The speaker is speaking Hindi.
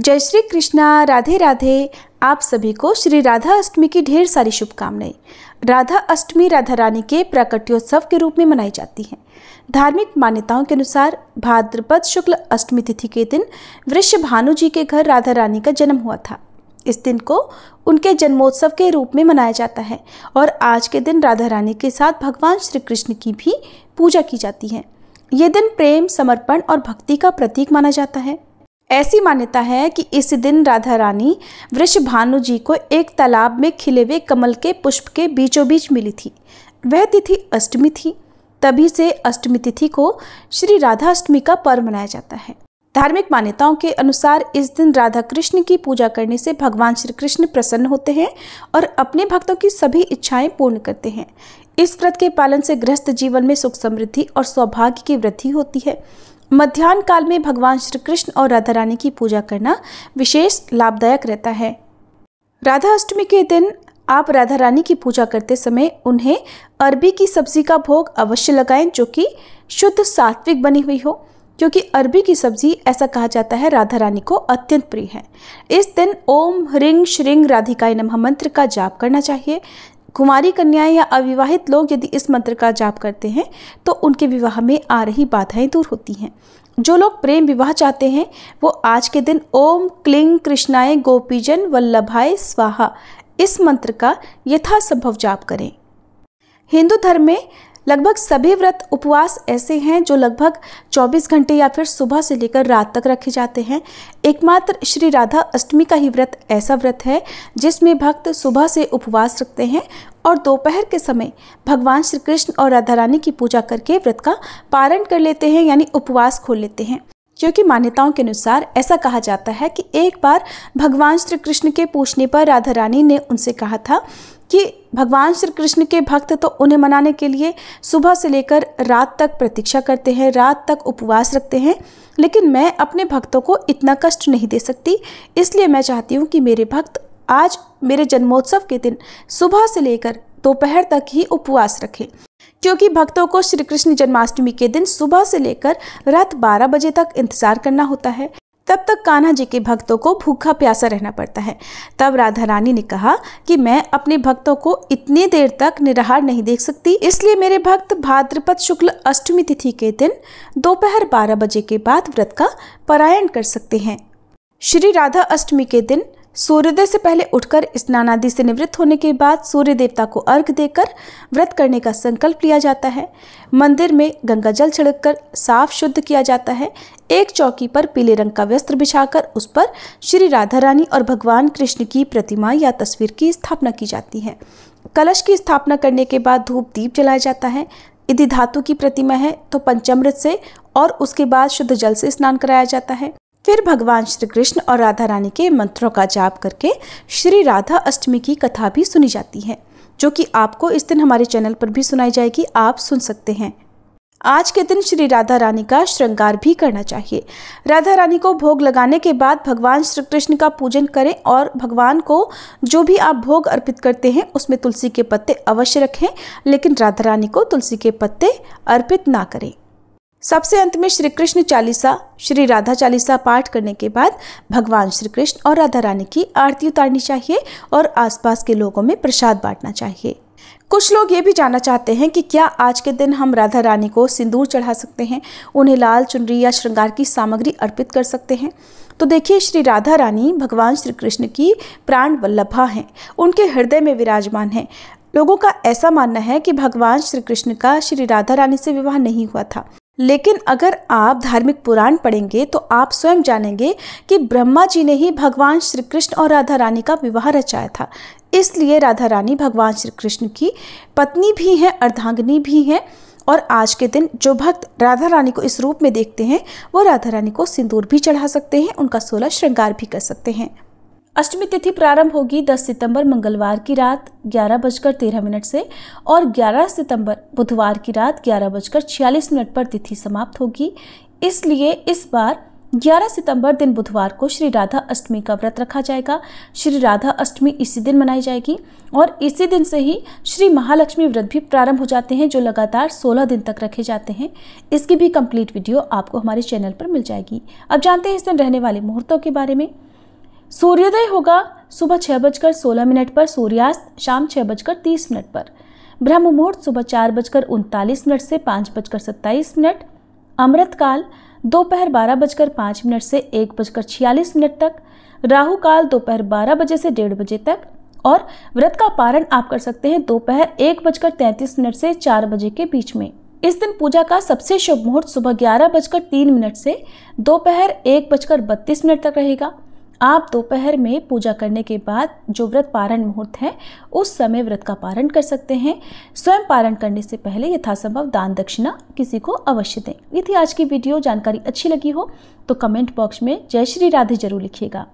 जय श्री कृष्णा राधे राधे आप सभी को श्री राधा अष्टमी की ढेर सारी शुभकामनाएं राधा अष्टमी राधा रानी के प्राकट्योत्सव के रूप में मनाई जाती है धार्मिक मान्यताओं के अनुसार भाद्रपद शुक्ल अष्टमी तिथि के दिन वृक्ष भानु जी के घर राधा रानी का जन्म हुआ था इस दिन को उनके जन्मोत्सव के रूप में मनाया जाता है और आज के दिन राधा रानी के साथ भगवान श्री कृष्ण की भी पूजा की जाती है ये दिन प्रेम समर्पण और भक्ति का प्रतीक माना जाता है ऐसी मान्यता है कि इस दिन राधा रानी वृषभानु जी को एक तालाब में खिले हुए कमल के पुष्प के बीचों बीच मिली थी वह तिथि अष्टमी थी तभी से अष्टमी तिथि को श्री अष्टमी का पर्व मनाया जाता है धार्मिक मान्यताओं के अनुसार इस दिन राधा कृष्ण की पूजा करने से भगवान श्री कृष्ण प्रसन्न होते हैं और अपने भक्तों की सभी इच्छाएं पूर्ण करते हैं इस व्रत के पालन से गृहस्थ जीवन में सुख समृद्धि और सौभाग्य की वृद्धि होती है मध्यान्ह काल में भगवान श्री कृष्ण और राधा रानी की पूजा करना विशेष लाभदायक रहता है राधा अष्टमी के दिन आप राधा रानी की पूजा करते समय उन्हें अरबी की सब्जी का भोग अवश्य लगाएं जो कि शुद्ध सात्विक बनी हुई हो क्योंकि अरबी की सब्जी ऐसा कहा जाता है राधा रानी को अत्यंत प्रिय है इस दिन ओम ह्रिंग श्रृंग राधिकाय नमः मंत्र का जाप करना चाहिए कुमारी कन्याएं या अविवाहित लोग यदि इस मंत्र का जाप करते हैं तो उनके विवाह में आ रही बाधाएं दूर होती हैं जो लोग प्रेम विवाह चाहते हैं वो आज के दिन ओम क्लिंग कृष्णाय गोपीजन वल्लभाय स्वाहा इस मंत्र का यथासंभव जाप करें हिंदू धर्म में लगभग सभी व्रत उपवास ऐसे हैं जो लगभग 24 घंटे या फिर सुबह से लेकर रात तक रखे जाते हैं एकमात्र श्री राधा अष्टमी का ही व्रत ऐसा व्रत है जिसमें भक्त सुबह से उपवास रखते हैं और दोपहर के समय भगवान श्री कृष्ण और राधा रानी की पूजा करके व्रत का पारण कर लेते हैं यानी उपवास खोल लेते हैं क्योंकि मान्यताओं के अनुसार ऐसा कहा जाता है कि एक बार भगवान श्री कृष्ण के पूछने पर राधा रानी ने उनसे कहा था कि भगवान श्री कृष्ण के भक्त तो उन्हें मनाने के लिए सुबह से लेकर रात तक प्रतीक्षा करते हैं रात तक उपवास रखते हैं लेकिन मैं अपने भक्तों को इतना कष्ट नहीं दे सकती इसलिए मैं चाहती हूँ कि मेरे भक्त आज मेरे जन्मोत्सव के दिन सुबह से लेकर दोपहर तक ही उपवास रखें क्योंकि भक्तों को श्री कृष्ण जन्माष्टमी के दिन सुबह से लेकर रात 12 बजे तक इंतजार करना होता है तब तक कान्हा जी के भक्तों को भूखा प्यासा रहना पड़ता है तब राधा रानी ने कहा कि मैं अपने भक्तों को इतनी देर तक निराहार नहीं देख सकती इसलिए मेरे भक्त भाद्रपद शुक्ल अष्टमी तिथि के दिन दोपहर बारह बजे के बाद व्रत का पारायण कर सकते हैं श्री राधा अष्टमी के दिन सूर्योदय से पहले उठकर स्नानादि से निवृत्त होने के बाद सूर्य देवता को अर्घ देकर व्रत करने का संकल्प लिया जाता है मंदिर में गंगा जल छिड़क कर साफ शुद्ध किया जाता है एक चौकी पर पीले रंग का वस्त्र बिछाकर उस पर श्री राधा रानी और भगवान कृष्ण की प्रतिमा या तस्वीर की स्थापना की जाती है कलश की स्थापना करने के बाद धूप दीप जलाया जाता है यदि धातु की प्रतिमा है तो पंचमृत से और उसके बाद शुद्ध जल से स्नान कराया जाता है फिर भगवान श्री कृष्ण और राधा रानी के मंत्रों का जाप करके श्री राधा अष्टमी की कथा भी सुनी जाती है जो कि आपको इस दिन हमारे चैनल पर भी सुनाई जाएगी आप सुन सकते हैं आज के दिन श्री राधा रानी का श्रृंगार भी करना चाहिए राधा रानी को भोग लगाने के बाद भगवान श्री कृष्ण का पूजन करें और भगवान को जो भी आप भोग अर्पित करते हैं उसमें तुलसी के पत्ते अवश्य रखें लेकिन राधा रानी को तुलसी के पत्ते अर्पित ना करें सबसे अंत में श्री कृष्ण चालीसा श्री राधा चालीसा पाठ करने के बाद भगवान श्री कृष्ण और राधा रानी की आरती उतारनी चाहिए और आसपास के लोगों में प्रसाद बांटना चाहिए कुछ लोग ये भी जानना चाहते हैं कि क्या आज के दिन हम राधा रानी को सिंदूर चढ़ा सकते हैं उन्हें लाल चुनरी या श्रृंगार की सामग्री अर्पित कर सकते हैं तो देखिए श्री राधा रानी भगवान श्री कृष्ण की प्राण वल्लभा हैं उनके हृदय में विराजमान हैं लोगों का ऐसा मानना है कि भगवान श्री कृष्ण का श्री राधा रानी से विवाह नहीं हुआ था लेकिन अगर आप धार्मिक पुराण पढ़ेंगे तो आप स्वयं जानेंगे कि ब्रह्मा जी ने ही भगवान श्री कृष्ण और राधा रानी का विवाह रचाया था इसलिए राधा रानी भगवान श्री कृष्ण की पत्नी भी हैं अर्धांगिनी भी हैं और आज के दिन जो भक्त राधा रानी को इस रूप में देखते हैं वो राधा रानी को सिंदूर भी चढ़ा सकते हैं उनका सोलह श्रृंगार भी कर सकते हैं अष्टमी तिथि प्रारंभ होगी 10 सितंबर मंगलवार की रात ग्यारह बजकर तेरह मिनट से और 11 सितंबर बुधवार की रात ग्यारह बजकर छियालीस मिनट पर तिथि समाप्त होगी इसलिए इस बार 11 सितंबर दिन बुधवार को श्री राधा अष्टमी का व्रत रखा जाएगा श्री राधा अष्टमी इसी दिन मनाई जाएगी और इसी दिन से ही श्री महालक्ष्मी व्रत भी प्रारंभ हो जाते हैं जो लगातार 16 दिन तक रखे जाते हैं इसकी भी कंप्लीट वीडियो आपको हमारे चैनल पर मिल जाएगी अब जानते हैं इस दिन रहने वाले मुहूर्तों के बारे में सूर्योदय होगा सुबह छः बजकर सोलह मिनट पर सूर्यास्त शाम छः बजकर तीस मिनट पर ब्रह्म मुहूर्त सुबह चार बजकर उनतालीस मिनट से पाँच बजकर सत्ताईस मिनट अमृत काल दोपहर बारह बजकर पाँच मिनट से एक बजकर छियालीस मिनट तक राहु काल दोपहर बारह बजे से डेढ़ बजे तक और व्रत का पारण आप कर सकते हैं दोपहर एक बजकर तैंतीस मिनट से चार बजे के बीच में इस दिन पूजा का सबसे शुभ मुहूर्त सुबह ग्यारह बजकर तीन मिनट से दोपहर एक बजकर बत्तीस मिनट तक रहेगा आप दोपहर में पूजा करने के बाद जो व्रत पारण मुहूर्त है उस समय व्रत का पारण कर सकते हैं स्वयं पारण करने से पहले यथासंभव दान दक्षिणा किसी को अवश्य दें यदि आज की वीडियो जानकारी अच्छी लगी हो तो कमेंट बॉक्स में जय श्री राधे जरूर लिखिएगा